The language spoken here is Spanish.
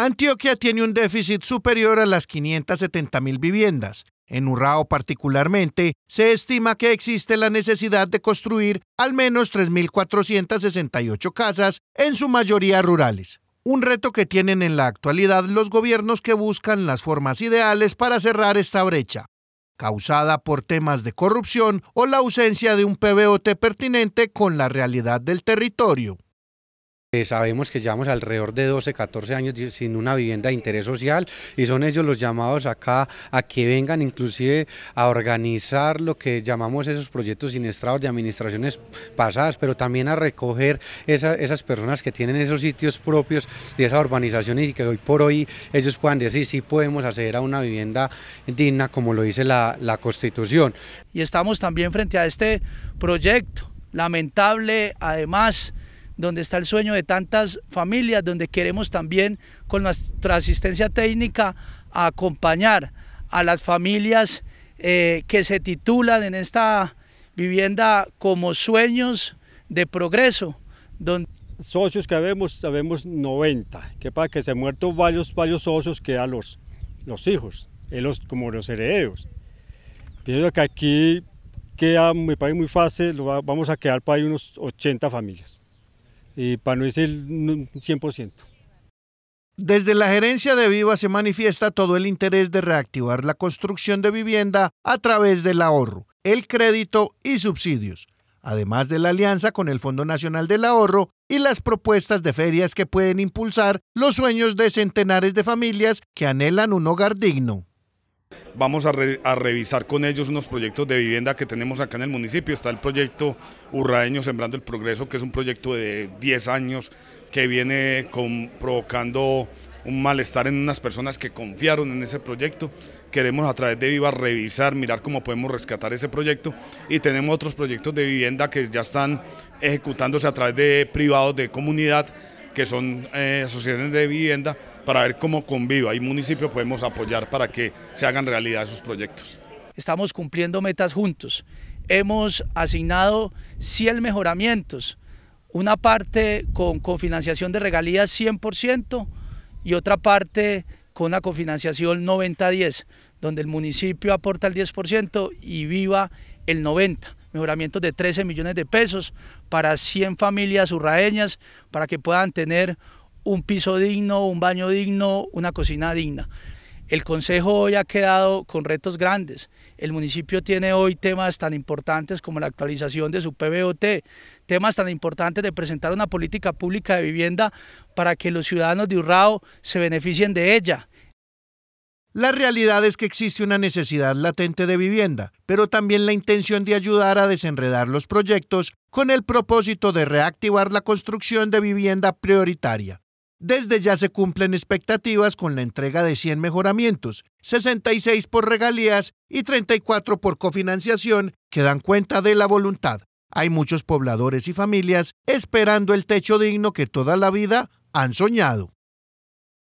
Antioquia tiene un déficit superior a las 570.000 viviendas. En Urrao particularmente, se estima que existe la necesidad de construir al menos 3.468 casas, en su mayoría rurales. Un reto que tienen en la actualidad los gobiernos que buscan las formas ideales para cerrar esta brecha, causada por temas de corrupción o la ausencia de un PBOT pertinente con la realidad del territorio. Eh, sabemos que llevamos alrededor de 12, 14 años sin una vivienda de interés social y son ellos los llamados acá a que vengan inclusive a organizar lo que llamamos esos proyectos siniestrados de administraciones pasadas, pero también a recoger esas personas que tienen esos sitios propios de esa urbanización y que hoy por hoy ellos puedan decir si podemos acceder a una vivienda digna como lo dice la Constitución. Y estamos también frente a este proyecto lamentable, además, donde está el sueño de tantas familias, donde queremos también con nuestra asistencia técnica acompañar a las familias eh, que se titulan en esta vivienda como sueños de progreso. Donde... Socios que vemos, sabemos 90, que para que se han muerto varios, varios socios quedan los, los hijos, eh, como los herederos. Pienso que aquí queda muy, muy fácil, vamos a quedar para ahí unos 80 familias. Y para no es el 100%. Desde la gerencia de Viva se manifiesta todo el interés de reactivar la construcción de vivienda a través del ahorro, el crédito y subsidios, además de la alianza con el Fondo Nacional del Ahorro y las propuestas de ferias que pueden impulsar los sueños de centenares de familias que anhelan un hogar digno vamos a, revisar con ellos unos proyectos de vivienda que tenemos acá en el municipio. Está el proyecto Urraeño Sembrando el Progreso, que es un proyecto de 10 años que viene provocando un malestar en unas personas que confiaron en ese proyecto. Queremos a través de Viva revisar, mirar cómo podemos rescatar ese proyecto y tenemos otros proyectos de vivienda que ya están ejecutándose a través de privados de comunidad que son eh, asociaciones de vivienda, para ver cómo conviva y municipio podemos apoyar para que se hagan realidad esos proyectos. Estamos cumpliendo metas juntos. Hemos asignado 100 mejoramientos, una parte con cofinanciación de regalías 100% y otra parte con una cofinanciación 90-10, donde el municipio aporta el 10% y Viva el 90% mejoramientos de 13 millones de pesos para 100 familias urraeñas para que puedan tener un piso digno, un baño digno, una cocina digna. El Consejo hoy ha quedado con retos grandes. El municipio tiene hoy temas tan importantes como la actualización de su PBOT, temas tan importantes de presentar una política pública de vivienda para que los ciudadanos de Urrao se beneficien de ella, la realidad es que existe una necesidad latente de vivienda, pero también la intención de ayudar a desenredar los proyectos con el propósito de reactivar la construcción de vivienda prioritaria. Desde ya se cumplen expectativas con la entrega de 100 mejoramientos, 66 por regalías y 34 por cofinanciación que dan cuenta de la voluntad. Hay muchos pobladores y familias esperando el techo digno que toda la vida han soñado.